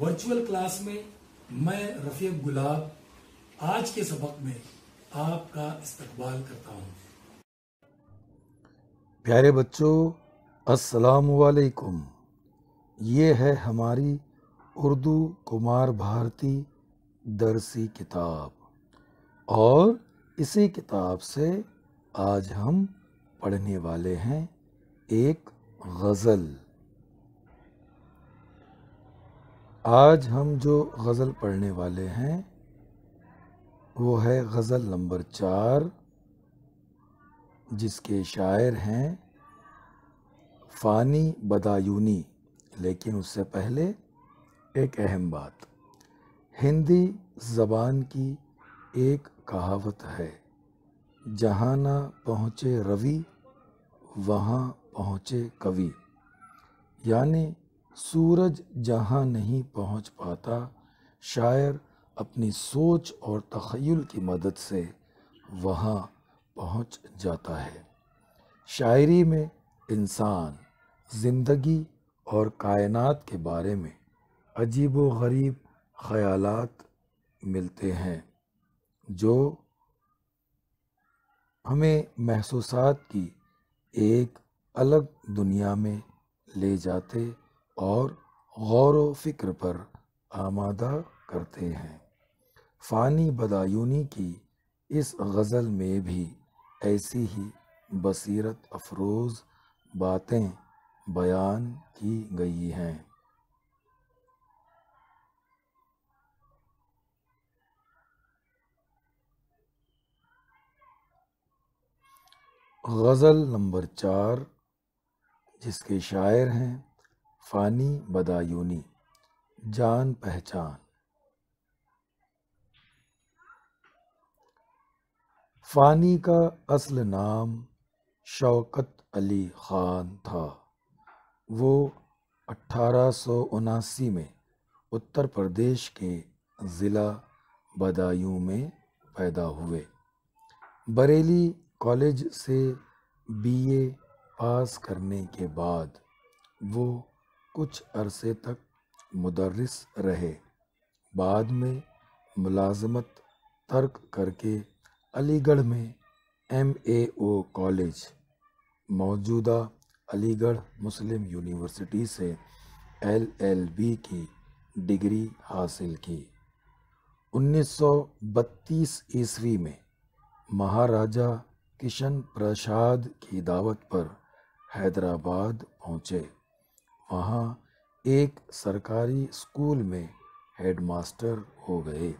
virtual class में मैं रफीक गुलाब आज के सबक में आपका इस्तकबाल करता हूँ प्यारे बच्चों असलकुम ये है हमारी उर्दू कुमार भारती दरसी किताब और इसी किताब से आज हम पढ़ने वाले हैं एक गज़ल आज हम जो गज़ल पढ़ने वाले हैं वो है गज़ल नंबर चार जिसके शायर हैं फ़ानी बदायूनी लेकिन उससे पहले एक अहम बात हिंदी ज़बान की एक कहावत है जहाँ ना पहुँचे रवि वहाँ पहुँचे कवि यानी सूरज जहाँ नहीं पहुँच पाता शायर अपनी सोच और तखयल की मदद से वहाँ पहुँच जाता है शायरी में इंसान ज़िंदगी और कायनात के बारे में अजीब व गरीब ख़यालात मिलते हैं जो हमें महसूसात की एक अलग दुनिया में ले जाते और गौर व फिक्र पर आमादा करते हैं फ़ानी बदायूनी की इस गज़ल में भी ऐसी ही बसीरत अफरोज़ बातें बयान की गई हैं गज़ल नंबर चार जिसके शायर हैं फ़ानी बदायूनी जान पहचान फ़ानी का असल नाम शौकत अली ख़ान था वो अट्ठारह में उत्तर प्रदेश के ज़िला बदायूं में पैदा हुए बरेली कॉलेज से बीए पास करने के बाद वो कुछ अरसे तक मदरस रहे बाद में मुलाजमत तर्क करके अलीगढ़ में एम ए ओ कॉलेज मौजूदा अलीगढ़ मुस्लिम यूनिवर्सिटी से एल एल बी की डिग्री हासिल की 1932 ईस्वी में महाराजा किशन प्रसाद की दावत पर हैदराबाद पहुँचे वहाँ एक सरकारी स्कूल में हेडमास्टर हो गए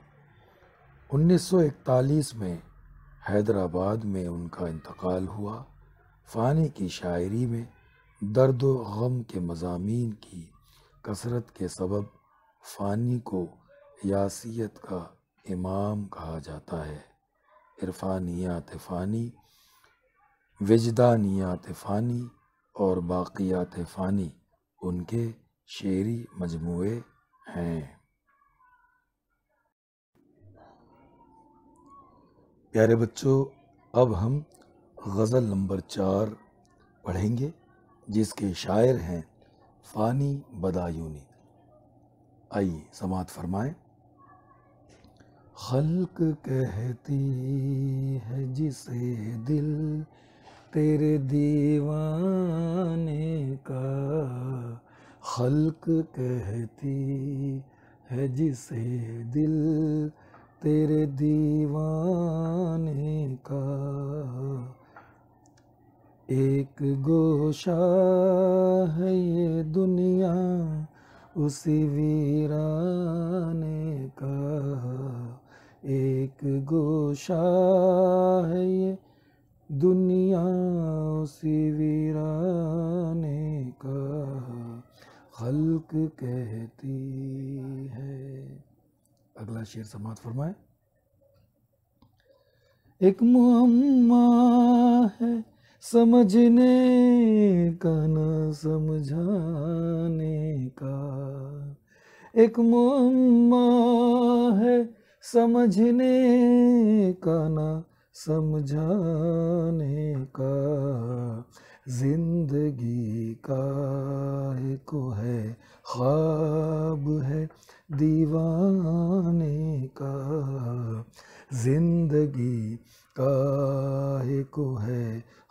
1941 में हैदराबाद में उनका इंतकाल हुआ फ़ानी की शायरी में दर्द गम के मजामी की कसरत के सबब फ़ानी को यासीत का इमाम कहा जाता है इरफानियात फ़ानी वजदानियात फ़ानी और बाक़ियात फ़ानी उनके शेरी मजमु हैं प्यारे बच्चों अब हम गज़ल नंबर चार पढ़ेंगे जिसके शायर हैं फ़ानी बदायूनी आइए समात फरमाएं खल्क कहती है जिसे दिल तेरे दीवाने का खल्क कहती है जिसे दिल तेरे दीवाने का एक गोशा है ये दुनिया उसी वीराने का एक गोशा है ये दुनिया से वीराने का खल्क कहती है अगला शेर समात फरमाए एक मुअम्मा है समझने का न समझाने का एक मुअम्मा है समझने का ना समझाने का जिंदगी का एक है ख्वाब है दीवाने का जिंदगी का एक है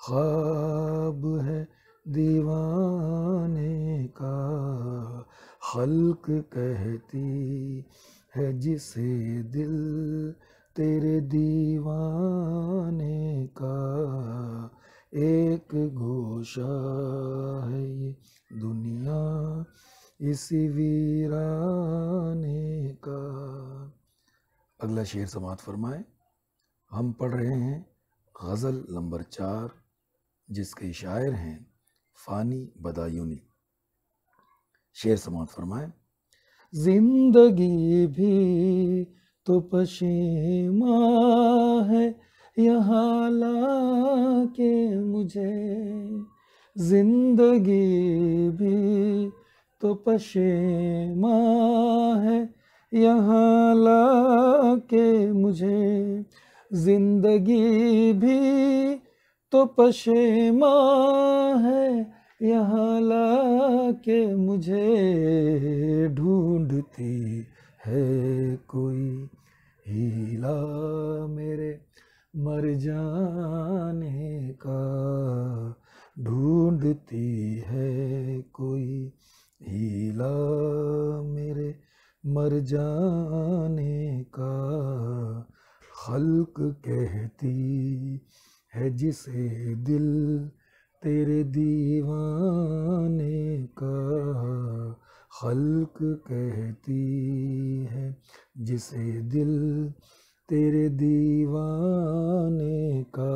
ख्वाब है दीवाने का खल्क कहती है जिसे दिल तेरे दीवाने का एक घोषा है ये दुनिया इसी वीराने का अगला शेर समात फरमाए हम पढ़ रहे हैं गज़ल नंबर चार जिसके शायर हैं फ़ानी बदायूनी शेर समात फरमाए जिंदगी भी तो पशेमा है यहाँ ला के मुझे जिंदगी भी तो पशेमा है यहाँ ला के मुझे जिंदगी भी तो पशेमा है यहाँ ला के मुझे ढूंढती है कोई हीला मेरे मर जाने का ढूंढती है कोई हीला मेरे मर जाने का खल्क कहती है जिसे दिल तेरे दीवाने का खल्क कहती है जिसे दिल तेरे दीवाने का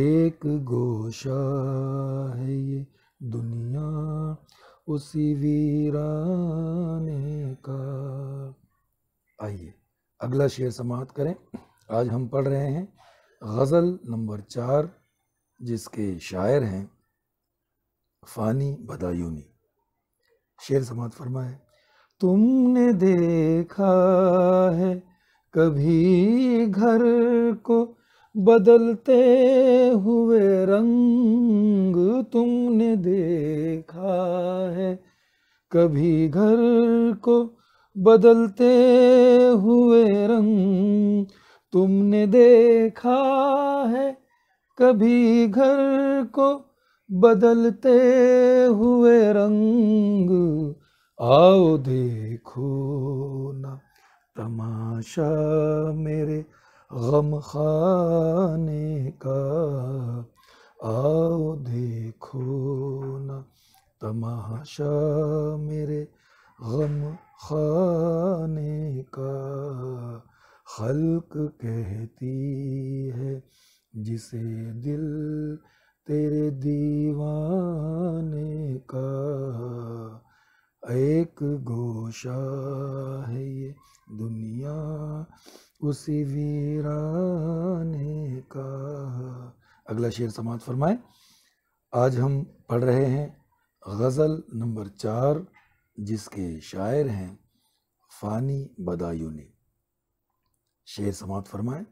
एक गोशा है ये दुनिया उसी वीराने का आइए अगला शेर समाप्त करें आज हम पढ़ रहे हैं गज़ल नंबर चार जिसके शायर हैं फ़ानी बदायूनी शेर समात फरमाए तुमने देखा है कभी घर को बदलते हुए रंग तुमने देखा है कभी घर को बदलते हुए रंग तुमने देखा है कभी घर को बदलते हुए रंग आओ देखो ना तमाशा मेरे गम खाने का आओ देखो ना तमाशा मेरे गम खाने का खल्क कहती है जिसे दिल तेरे दीवाने का एक गोशा है ये दुनिया उसी वीराने का अगला शेर समाज फरमाए आज हम पढ़ रहे हैं गज़ल नंबर चार जिसके शायर हैं फ़ानी बदायूनी शेर समाप्त फरमाए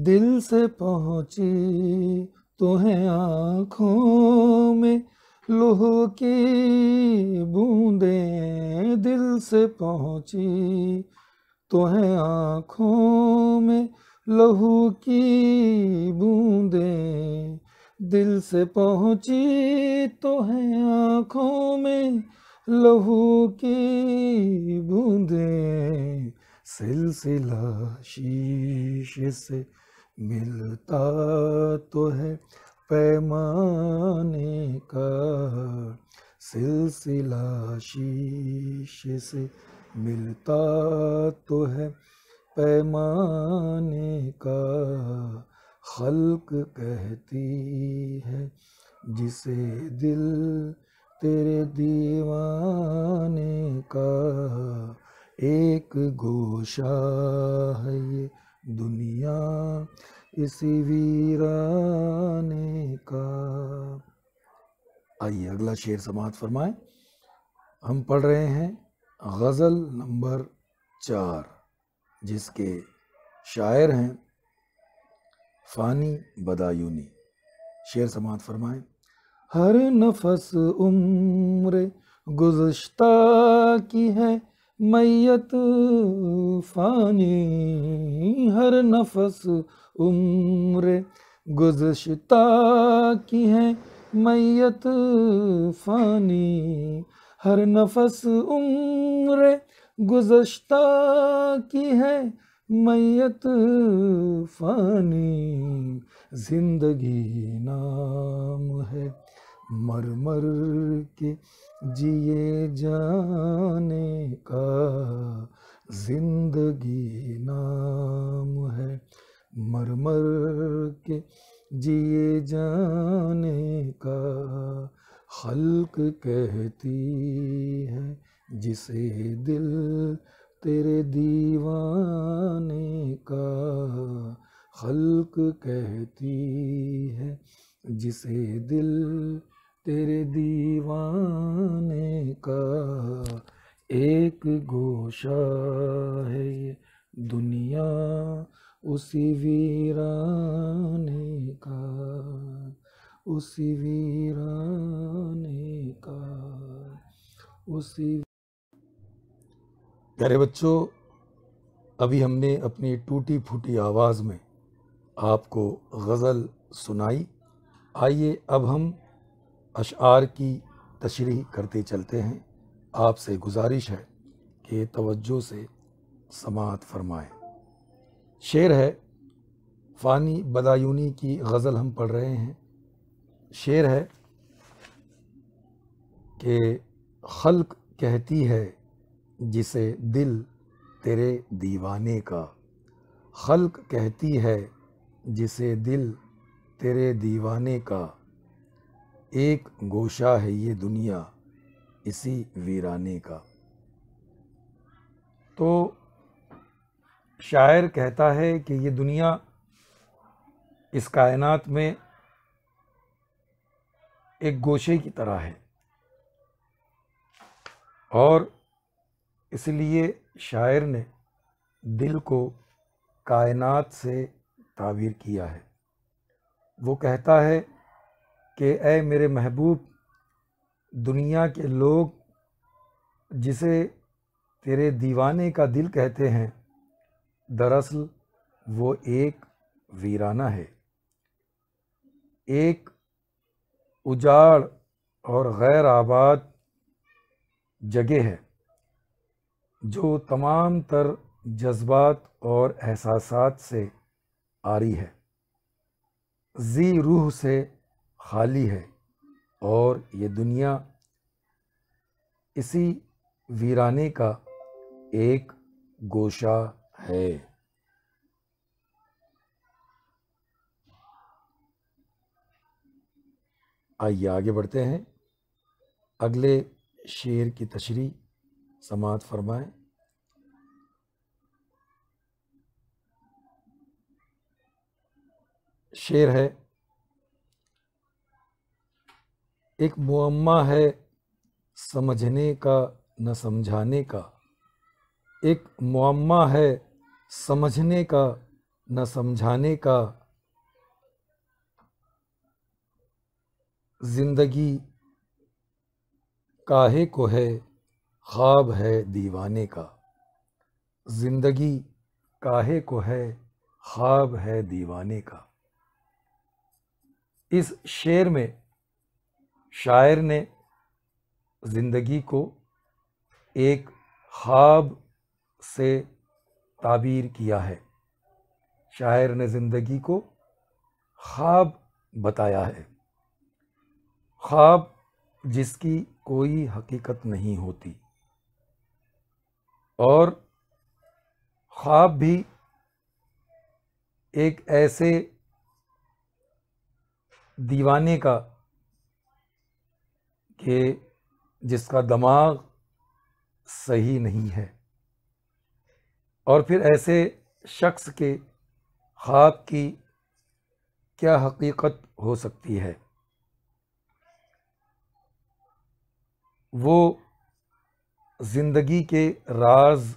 दिल से पहुँची तुम्हें आँखों में लोह की बूंदे दिल से पहुँची तुम्हें आँखों में लहू की बूंदे दिल से पहुँची तुम्हें आँखों में लहू की बूंदे सिलसिला शीश से मिलता तो है पैमाने का सिलसिला शीश से मिलता तो है पैमाने का खल्क कहती है जिसे दिल तेरे दीवाने का एक गोशा है ये दुनिया इसी वीराने का आइए अगला शेर समाज फरमाए हम पढ़ रहे हैं गज़ल नंबर चार जिसके शायर हैं फ़ानी बदायूनी शेर समात फरमाए हर नफस उम्र गुजश्ता की है मैयत फानी हर नफस उम्र गुजश्ता की है मैयत फानी हर नफस उम्र गुजश्ता की है मैयत फानी जिंदगी नाम है मर मर के जिए जाने का जिंदगी नाम है मर मर के जिए जाने का हल्क कहती है जिसे दिल तेरे दीवाने का हल्क कहती है जिसे दिल तेरे दीवाने का एक गोशा है ये दुनिया उसी वीराने का उसी वीराने का उसी प्यारे बच्चों अभी हमने अपनी टूटी फूटी आवाज़ में आपको गज़ल सुनाई आइए अब हम अशार की तशरी करते चलते हैं आपसे गुजारिश है कि तवज्जो से समात फरमाएं शेर है फ़ानी बदायूनी की गज़ल हम पढ़ रहे हैं शेर है कि खल्क कहती है जिसे दिल तेरे दीवाने का खल्क कहती है जिसे दिल तेरे दीवाने का एक गोशा है ये दुनिया इसी वीराने का तो शायर कहता है कि ये दुनिया इस कायनात में एक गोशे की तरह है और इसलिए शायर ने दिल को कायनात से ताबीर किया है वो कहता है कि ए मेरे महबूब दुनिया के लोग जिसे तेरे दीवाने का दिल कहते हैं दरअसल वो एक वीराना है एक उजाड़ और गैर आबाद जगह है जो तमाम तर जज्बात और एहसास से आ रही है जी रूह से खाली है और ये दुनिया इसी वीराने का एक गोशा है आइए आगे बढ़ते हैं अगले शेर की तशरी समात फरमाएं शेर है एक मुअम्मा है समझने का न समझाने का एक मुअम्मा है समझने का न समझाने का जिंदगी काहे को है ख्वाब है दीवाने का जिंदगी काहे को है ख्वाब है दीवाने का इस शेर में शायर ने ज़िंदगी को एक ख्वाब से ताबीर किया है शायर ने ज़िंदगी को ख्वाब बताया है ख्वाब जिसकी कोई हकीकत नहीं होती और ख्वाब भी एक ऐसे दीवाने का कि जिसका दिमाग सही नहीं है और फिर ऐसे शख्स के ख्वाब की क्या हकीकत हो सकती है वो ज़िंदगी के राज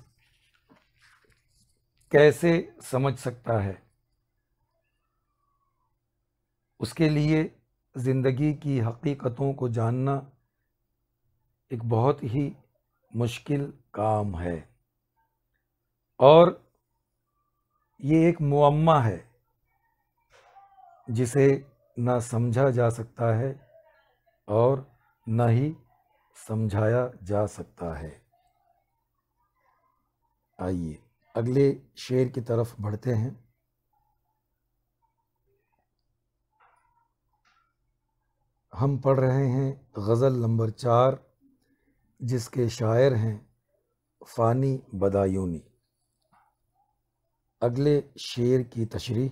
कैसे समझ सकता है उसके लिए ज़िंदगी की हकीकतों को जानना एक बहुत ही मुश्किल काम है और ये एक मुआम्मा है जिसे ना समझा जा सकता है और ना ही समझाया जा सकता है आइए अगले शेर की तरफ बढ़ते हैं हम पढ़ रहे हैं गज़ल नंबर चार जिसके शायर हैं फ़ानी बदायूनी अगले शेर की तशरी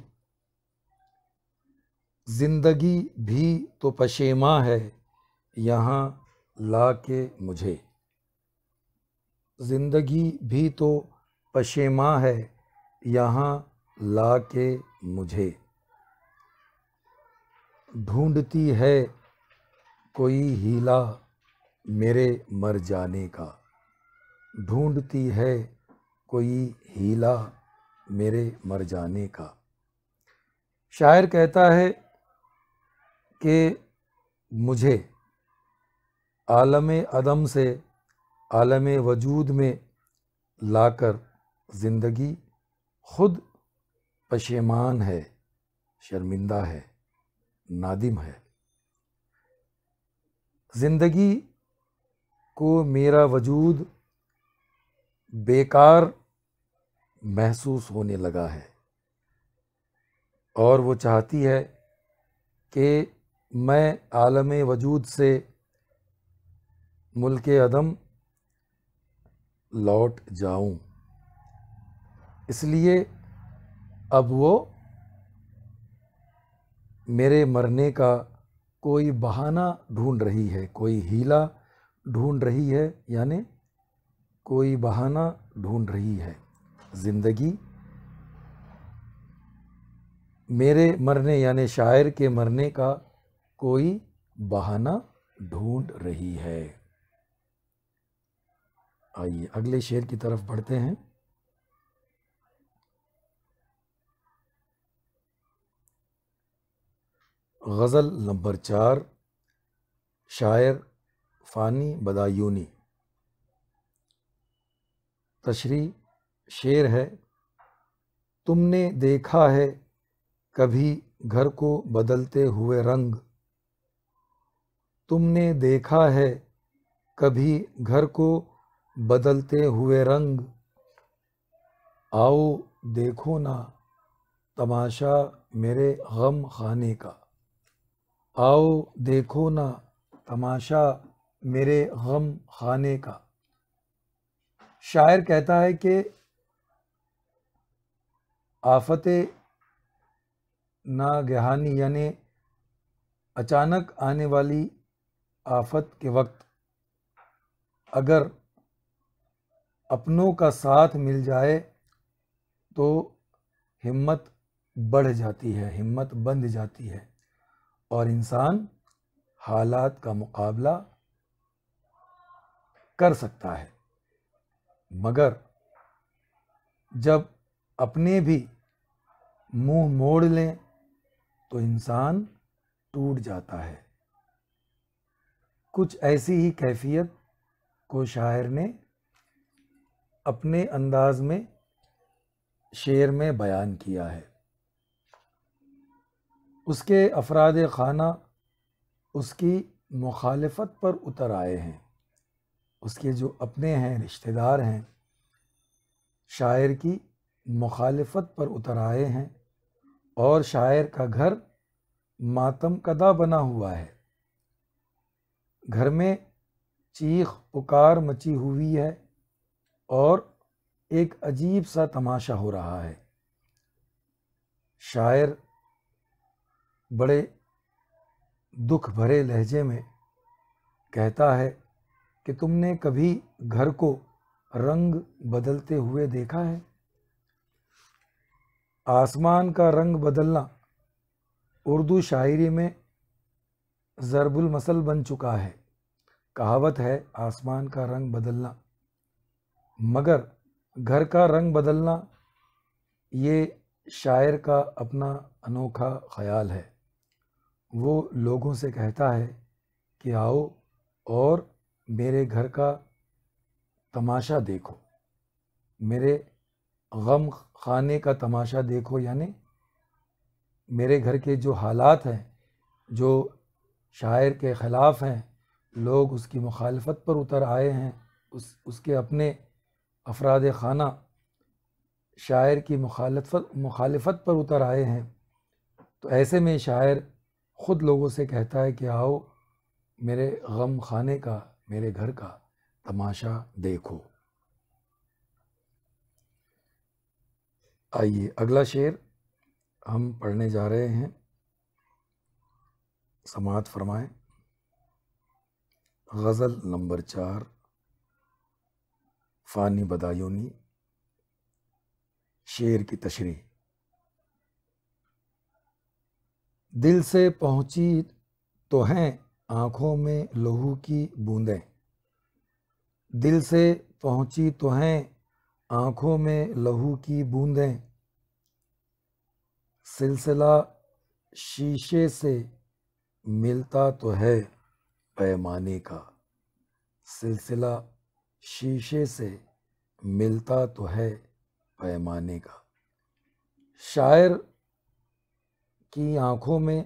ज़िंदगी भी तो पशेमा है यहाँ ला के मुझे ज़िंदगी भी तो पशेमा है यहाँ ला के मुझे ढूंढती है कोई हीला मेरे मर जाने का ढूंढती है कोई हीला मेरे मर जाने का शायर कहता है कि मुझे आलम अदम से आलम वजूद में लाकर ज़िंदगी खुद पशेमान है शर्मिंदा है नादिम है ज़िंदगी को मेरा वजूद बेकार महसूस होने लगा है और वो चाहती है कि मैं आलम वजूद से मुल्क अदम लौट जाऊं इसलिए अब वो मेरे मरने का कोई बहाना ढूंढ रही है कोई हीला ढूंढ रही है यानी कोई बहाना ढूंढ रही है ज़िंदगी मेरे मरने यानी शायर के मरने का कोई बहाना ढूंढ रही है आइए अगले शेर की तरफ बढ़ते हैं गज़ल नंबर चार शायर फ़ानी बदायूनी तशरी शेर है तुमने देखा है कभी घर को बदलते हुए रंग तुमने देखा है कभी घर को बदलते हुए रंग आओ देखो ना तमाशा मेरे गम खाने का आओ देखो ना तमाशा मेरे गम खाने का शायर कहता है कि आफत नागहानी यानि अचानक आने वाली आफत के वक्त अगर अपनों का साथ मिल जाए तो हिम्मत बढ़ जाती है हिम्मत बंध जाती है और इंसान हालात का मुकाबला कर सकता है मगर जब अपने भी मुंह मोड़ लें तो इंसान टूट जाता है कुछ ऐसी ही कैफियत को शायर ने अपने अंदाज में शेर में बयान किया है उसके अफराद खाना उसकी मुखालफत पर उतर आए हैं उसके जो अपने हैं रिश्तेदार हैं शायर की मुखालफत पर उतर आए हैं और शायर का घर मातम कदा बना हुआ है घर में चीख पुकार मची हुई है और एक अजीब सा तमाशा हो रहा है शायर बड़े दुख भरे लहजे में कहता है कि तुमने कभी घर को रंग बदलते हुए देखा है आसमान का रंग बदलना उर्दू शायरी में ज़रबुल मसल बन चुका है कहावत है आसमान का रंग बदलना मगर घर का रंग बदलना ये शायर का अपना अनोखा ख्याल है वो लोगों से कहता है कि आओ और मेरे घर का तमाशा देखो मेरे गम खाने का तमाशा देखो यानी मेरे घर के जो हालात हैं जो शायर के ख़िलाफ़ हैं लोग उसकी मुखालफत पर उतर आए हैं उस उसके अपने अफराद खाना शायर की मुखालफत मुखालफत पर उतर आए हैं तो ऐसे में शायर ख़ुद लोगों से कहता है कि आओ मेरे गम खाने का मेरे घर का तमाशा देखो आइए अगला शेर हम पढ़ने जा रहे हैं समात फरमाएं गज़ल नंबर चार फ़ानी बदायूनी शेर की तशरी दिल से पहुंची तो हैं आँखों में लहू की बूंदें दिल से पहुंची तो हैं आँखों में लहू की बूंदें सिलसिला शीशे से मिलता तो है पैमाने का सिलसिला शीशे से मिलता तो है पैमाने का शायर की आंखों में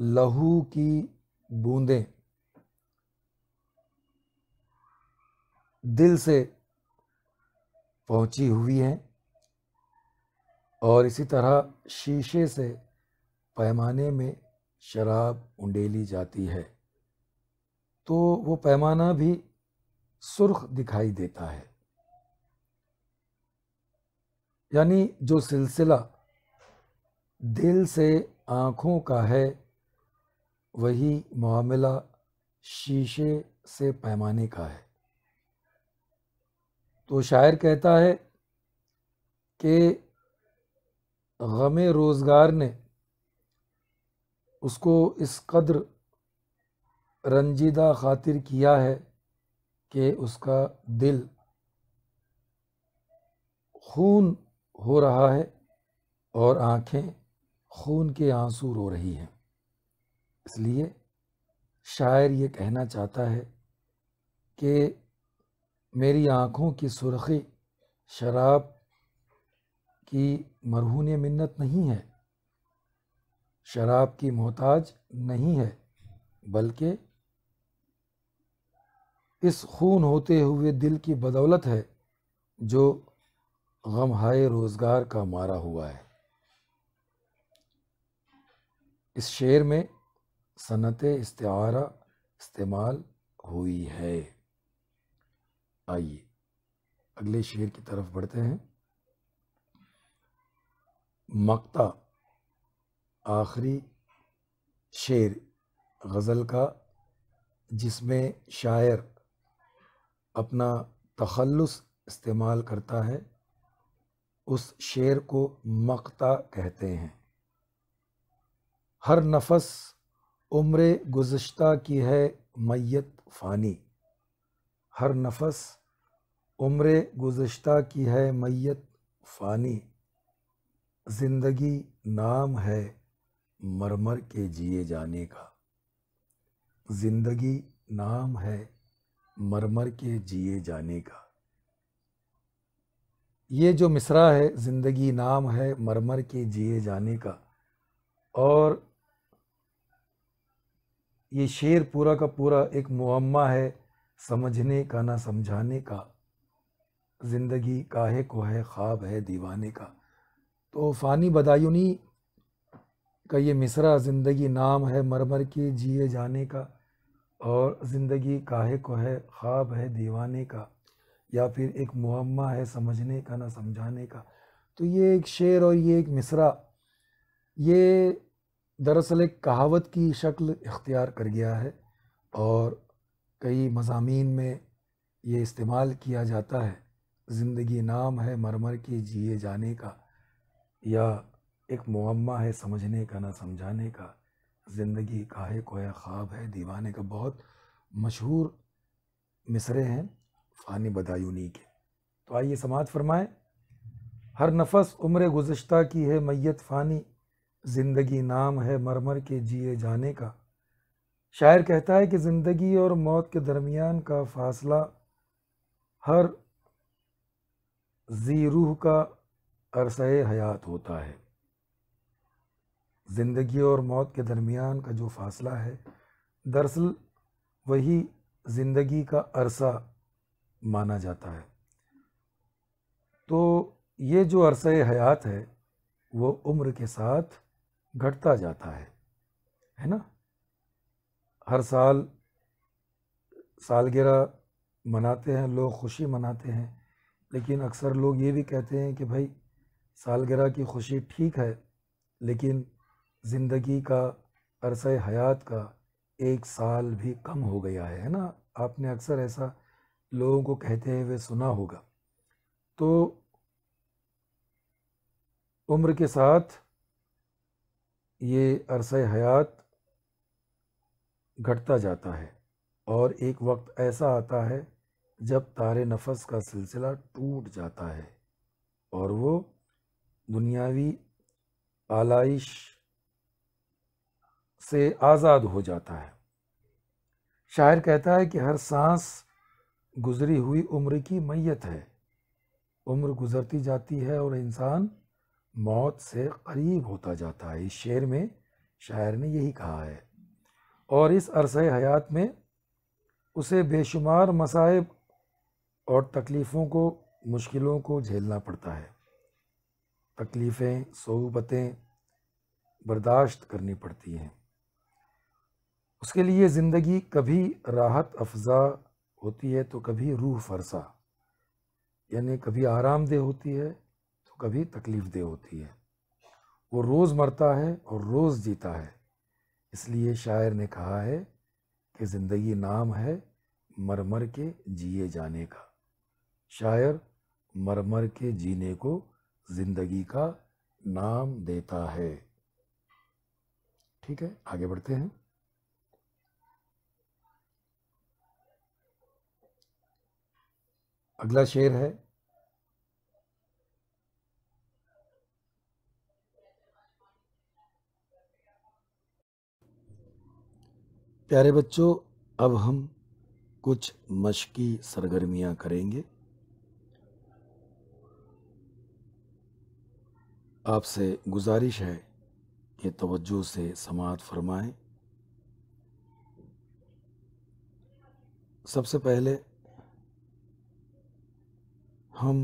लहू की बूंदें दिल से पहुंची हुई हैं और इसी तरह शीशे से पैमाने में शराब उंडेली जाती है तो वो पैमाना भी सुर्ख दिखाई देता है यानी जो सिलसिला दिल से आँखों का है वही मामला शीशे से पैमाने का है तो शायर कहता है कि गम रोज़गार ने उसको इस कदर रंजीदा खातिर किया है कि उसका दिल खून हो रहा है और आंखें खून के आंसू रो रही हैं इसलिए शायर ये कहना चाहता है कि मेरी आँखों की सुर्खी शराब की मरहून मिन्नत नहीं है शराब की मोहताज नहीं है बल्कि इस खून होते हुए दिल की बदौलत है जो गम हाय रोज़गार का मारा हुआ है इस शेर में सनत इस्तारा इस्तेमाल हुई है आइए अगले शेर की तरफ बढ़ते हैं मक्ता आखिरी शेर गज़ल का जिसमें शायर अपना तखलस इस्तेमाल करता है उस शेर को मक्ता कहते हैं हर नफस उम्र गुज्त की है मैत फ़ानी हर नफस उम्र गुज्त की है मैत फ़ानी ज़िंदगी नाम है मरमर के जिए जाने का ज़िंदगी नाम है मरमर के जिए जाने का ये जो मिसरा है ज़िंदगी नाम है मरमर के जिए जाने का और ये शेर पूरा का पूरा एक मुआमा है समझने का ना समझाने का ज़िंदगी काहे को है ख्वाब है दीवाने का तो फ़ानी बदायूनी का ये मिसरा ज़िंदगी नाम है मरमर के जिए जाने का और ज़िंदगी काहे को है ख्वाब है दीवाने का या फिर एक मुआमा है समझने का ना समझाने का तो ये एक शेर और ये एक मिसरा ये दरअसल एक कहावत की शक्ल इख्तियार कर गया है और कई मजामी में ये इस्तेमाल किया जाता है ज़िंदगी नाम है मरमर के जिए जाने का या एक मम्मा है समझने का ना समझाने का ज़िंदगी काहे कोया ख्वाब है दीवाने का बहुत मशहूर मिसरे हैं फ़ानी बदायूनी के तो आइए समाज फरमाएं हर नफस उम्र गुज्त की है मैत फ़ानी ज़िंदगी नाम है मरमर के जिए जाने का शायर कहता है कि ज़िंदगी और मौत के दरमियान का फासला हर जी रूह का अरस हयात होता है ज़िंदगी और मौत के दरमियान का जो फासला है दरअसल वही ज़िंदगी का अरसा माना जाता है तो ये जो अरस हयात है वो उम्र के साथ घटता जाता है है ना हर साल सालगिरह मनाते हैं लोग खुशी मनाते हैं लेकिन अक्सर लोग ये भी कहते हैं कि भाई सालगिरह की खुशी ठीक है लेकिन ज़िंदगी का अरस हयात का एक साल भी कम हो गया है है ना आपने अक्सर ऐसा लोगों को कहते हुए सुना होगा तो उम्र के साथ ये अरसा हयात घटता जाता है और एक वक्त ऐसा आता है जब तारे नफस का सिलसिला टूट जाता है और वो दुनियावी आलाइश से आज़ाद हो जाता है शायर कहता है कि हर सांस गुजरी हुई उम्र की मैत है उम्र गुजरती जाती है और इंसान मौत से करीब होता जाता है इस शेर में शायर ने यही कहा है और इस अरसे हयात में उसे बेशुमार मसाइब और तकलीफ़ों को मुश्किलों को झेलना पड़ता है तकलीफ़ें सोबतें बर्दाश्त करनी पड़ती हैं उसके लिए ज़िंदगी कभी राहत अफजा होती है तो कभी रूह फरसा यानी कभी आरामदेह होती है कभी तकलीफ़ दे होती है वो रोज़ मरता है और रोज़ जीता है इसलिए शायर ने कहा है कि ज़िंदगी नाम है मरमर के जिए जाने का शायर मरमर के जीने को ज़िंदगी का नाम देता है ठीक है आगे बढ़ते हैं अगला शेर है प्यारे बच्चों अब हम कुछ मशकी सरगर्मियां करेंगे आपसे गुजारिश है कि तवज्जो से समात फरमाएं सबसे पहले हम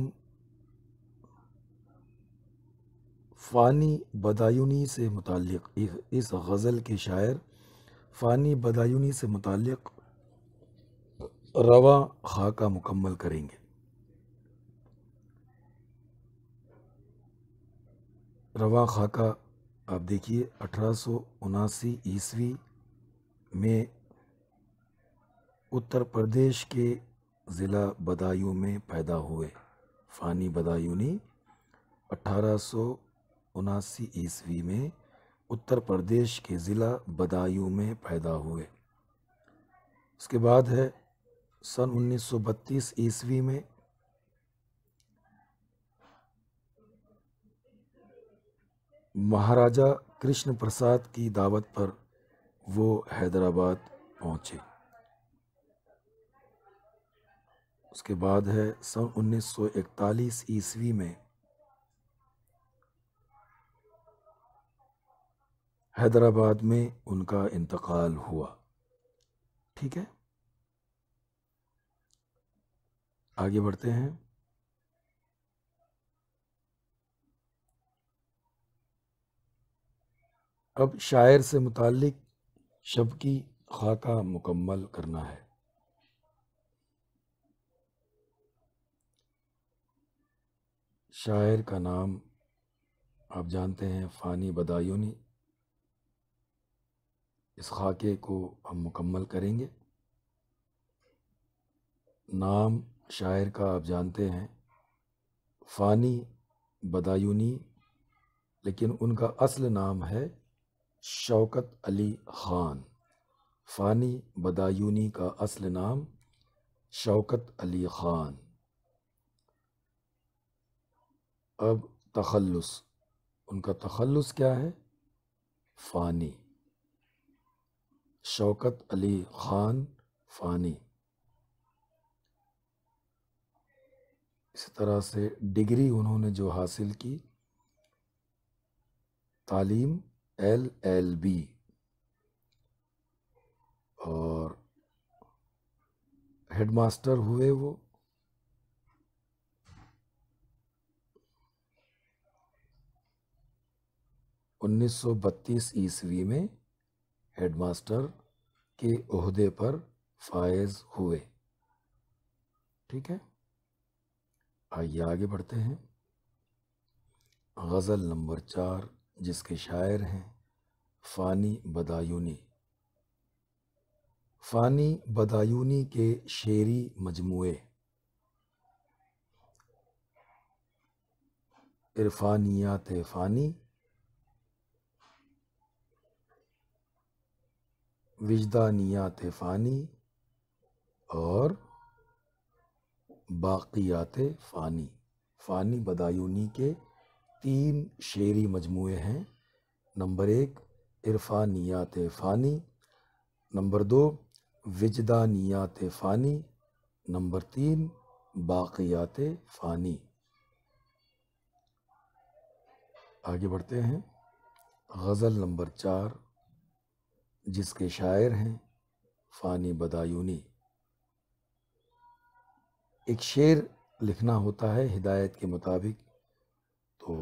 फ़ानी बदायूनी से मुतक़ इस गज़ल के शायर फ़ानी बदायूनी से मुतक रवा खाका मुकम्मल करेंगे रवा खाका आप देखिए अठारह ईस्वी में उत्तर प्रदेश के ज़िला बदायूं में पैदा हुए फ़ानी बदायूनी अठारह ईस्वी में उत्तर प्रदेश के ज़िला बदायूं में पैदा हुए उसके बाद है सन 1932 ईस्वी में महाराजा कृष्ण प्रसाद की दावत पर वो हैदराबाद पहुँचे उसके बाद है सन 1941 ईस्वी में हैदराबाद में उनका इंतकाल हुआ ठीक है आगे बढ़ते हैं अब शायर से मुतालिक शब की खाका मुकम्मल करना है शायर का नाम आप जानते हैं फ़ानी बदायूनी इस खाके को हम मुकम्मल करेंगे नाम शायर का आप जानते हैं फ़ानी बदायूनी लेकिन उनका असल नाम है शौकत अली ख़ान फ़ानी बदायूनी का असल नाम शौकत अली ख़ान अब तखलस उनका तखलस क्या है फ़ानी शौकत अली ख़ान फ़ानी इस तरह से डिग्री उन्होंने जो हासिल की तालीम एल एल बी और हेडमास्टर हुए वो उन्नीस सौ बत्तीस ईस्वी में हेडमास्टर के अहदे पर फायज हुए ठीक है आइए आगे बढ़ते हैं गज़ल नंबर चार जिसके शायर हैं फ़ानी बदायूनी फ़ानी बदायूनी के शेरी मजमू इरफानियात फ़ानी विजदानियात फ़ानी और बाक़ियात फ़ानी फ़ानी बदायूनी के तीन शेरी मजमू हैं नंबर एक इरफानियात फ़ानी नंबर दो विजदानियात फ़ानी नंबर तीन बाक़ियात फ़ानी आगे बढ़ते हैं गज़ल नंबर चार जिसके शायर हैं फ़ानी बदायूनी एक शेर लिखना होता है हिदायत के मुताबिक तो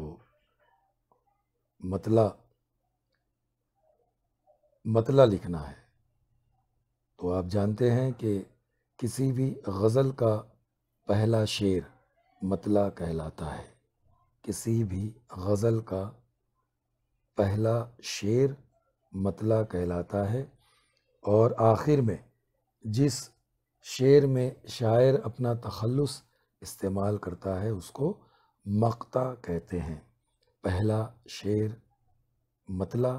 मतला मतला लिखना है तो आप जानते हैं कि किसी भी गज़ल का पहला शेर मतला कहलाता है किसी भी गज़ल का पहला शेर मतला कहलाता है और आखिर में जिस शेर में शायर अपना तखलस इस्तेमाल करता है उसको मक्ता कहते हैं पहला शेर मतला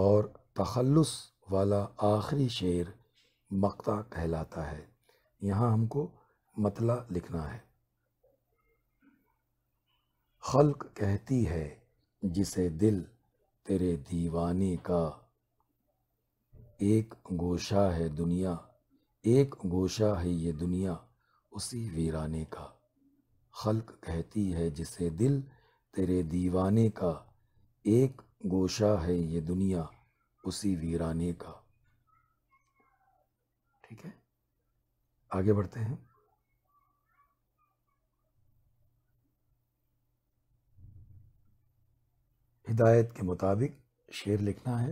और तखलस वाला आखिरी शेर मक्ता कहलाता है यहाँ हमको मतला लिखना है खल्क कहती है जिसे दिल तेरे दीवाने का एक गोशा है दुनिया एक गोशा है ये दुनिया उसी वीराने का खल्क कहती है जिसे दिल तेरे दीवाने का एक गोशा है ये दुनिया उसी वीराने का ठीक है आगे बढ़ते हैं हिदायत के मुताबिक शेर लिखना है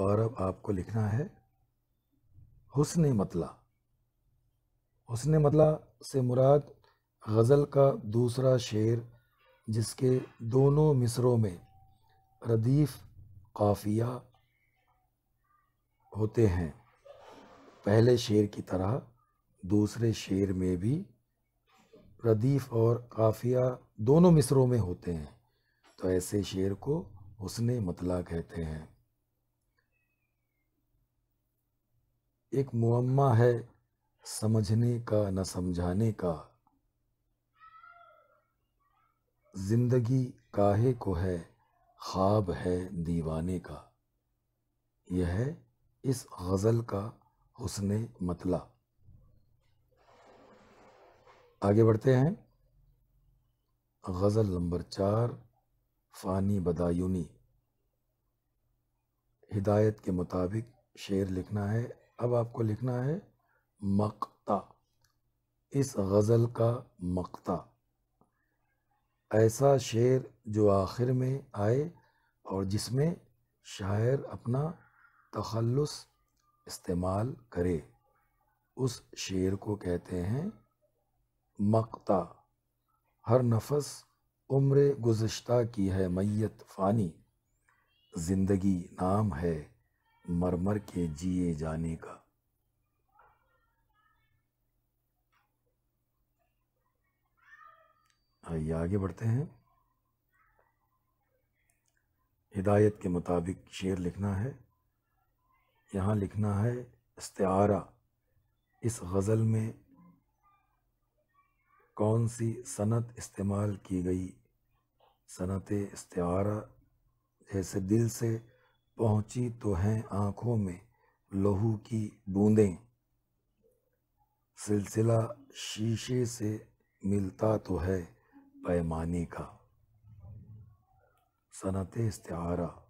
और अब आपको लिखना है हुसन मतला हुसन मतला से मुराद गज़ल का दूसरा शेर जिसके दोनों मिसरों में रदीफ़ काफिया होते हैं पहले शेर की तरह दूसरे शेर में भी रदीफ़ और काफिया दोनों मिसरों में होते हैं तो ऐसे शेर को उसने मतला कहते हैं एक मुअम्मा है समझने का न समझाने का जिंदगी काहे को है ख्वाब है दीवाने का यह है इस गज़ल का उसने मतला आगे बढ़ते हैं गज़ल नंबर चार फ़ानी बदायूनी हिदायत के मुताबिक शेर लिखना है अब आपको लिखना है मकता इस गज़ल का मकता ऐसा शेर जो आखिर में आए और जिसमें शायर अपना तखलस इस्तेमाल करे उस शेर को कहते हैं मकता हर नफस उम्र गुज्श्ता की है मैत फ़ानी ज़िंदगी नाम है मरमर के जिए जाने का आइए आगे बढ़ते हैं हिदायत के मुताबिक शेर लिखना है यहाँ लिखना है इस्तारा इस गज़ल में कौन सी सनत इस्तेमाल की गई सनत इस्तारा जैसे दिल से पहुंची तो हैं आँखों में लहू की बूंदें सिलसिला शीशे से मिलता तो है पैमाने का सनत इस्तारा